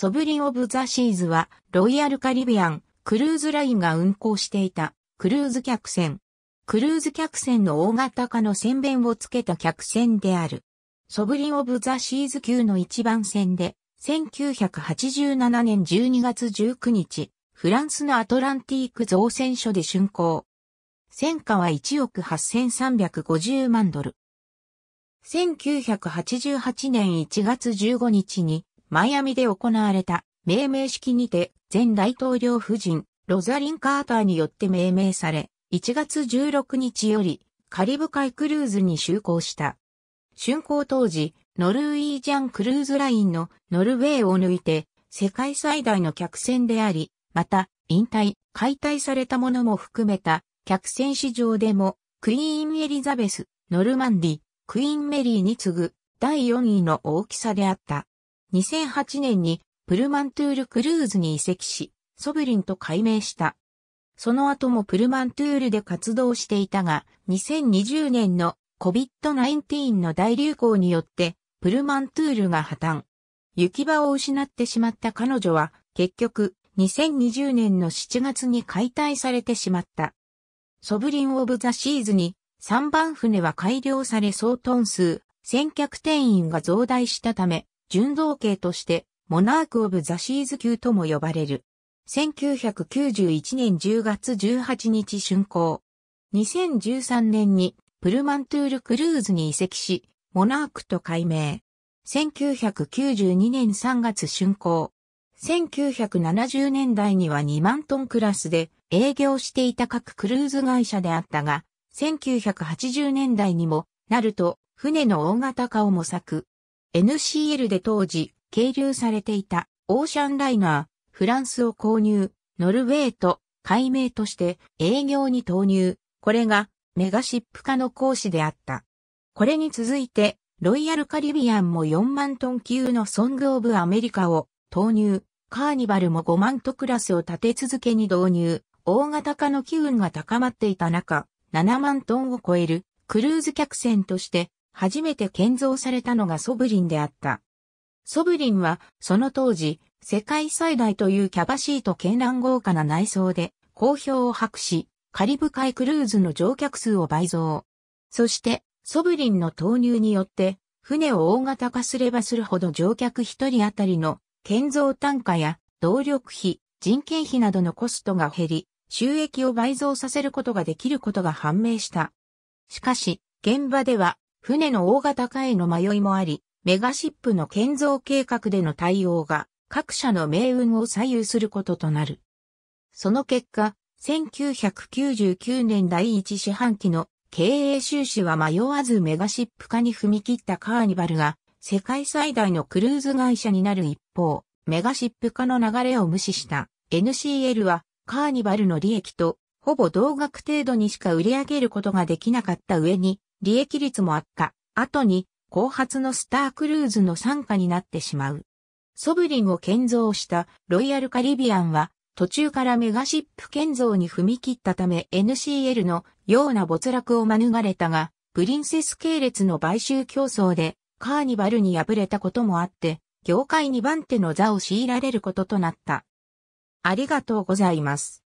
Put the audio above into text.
ソブリン・オブ・ザ・シーズは、ロイヤル・カリビアン、クルーズラインが運航していた、クルーズ客船。クルーズ客船の大型化の船弁をつけた客船である。ソブリン・オブ・ザ・シーズ級の一番船で、1987年12月19日、フランスのアトランティーク造船所で竣工。戦火は1億8350万ドル。1988年1月15日にマイアミで行われた命名式にて前大統領夫人ロザリン・カーターによって命名され、1月16日よりカリブ海クルーズに就航した。竣工当時、ノルウィージャンクルーズラインのノルウェーを抜いて世界最大の客船であり、また引退、解体されたものも含めた客船市場でもクイーンエリザベス、ノルマンディ、クイーンメリーに次ぐ第4位の大きさであった。2008年にプルマントゥールクルーズに移籍し、ソブリンと改名した。その後もプルマントゥールで活動していたが、2020年の COVID-19 の大流行によって、プルマントゥールが破綻。行き場を失ってしまった彼女は、結局、2020年の7月に解体されてしまった。ソブリン・オブ・ザ・シーズに、3番船は改良され総トン数、先客定員が増大したため、純造形として、モナーク・オブ・ザ・シーズ級とも呼ばれる。1991年10月18日竣工。2013年にプルマントゥール・クルーズに移籍し、モナークと改名。1992年3月竣工。1970年代には2万トンクラスで営業していた各クルーズ会社であったが、1980年代にもなると船の大型化を模索。NCL で当時、係留されていたオーシャンライナー、フランスを購入、ノルウェーと改名として営業に投入。これがメガシップ化の行使であった。これに続いて、ロイヤルカリビアンも4万トン級のソングオブアメリカを投入。カーニバルも5万トクラスを立て続けに導入。大型化の機運が高まっていた中、7万トンを超えるクルーズ客船として初めて建造されたのがソブリンであった。ソブリンは、その当時、世界最大というキャバシーと絢爛豪華な内装で、好評を博し、カリブ海クルーズの乗客数を倍増。そして、ソブリンの投入によって、船を大型化すればするほど乗客一人当たりの建造単価や動力費、人件費などのコストが減り、収益を倍増させることができることが判明した。しかし、現場では船の大型化への迷いもあり、メガシップの建造計画での対応が各社の命運を左右することとなる。その結果、1999年第一四半期の経営収支は迷わずメガシップ化に踏み切ったカーニバルが世界最大のクルーズ会社になる一方、メガシップ化の流れを無視した NCL はカーニバルの利益とほぼ同額程度にしか売り上げることができなかった上に利益率もあった。後に後発のスタークルーズの傘下になってしまう。ソブリンを建造したロイヤルカリビアンは途中からメガシップ建造に踏み切ったため NCL のような没落を免れたが、プリンセス系列の買収競争でカーニバルに敗れたこともあって、業界2番手の座を強いられることとなった。ありがとうございます。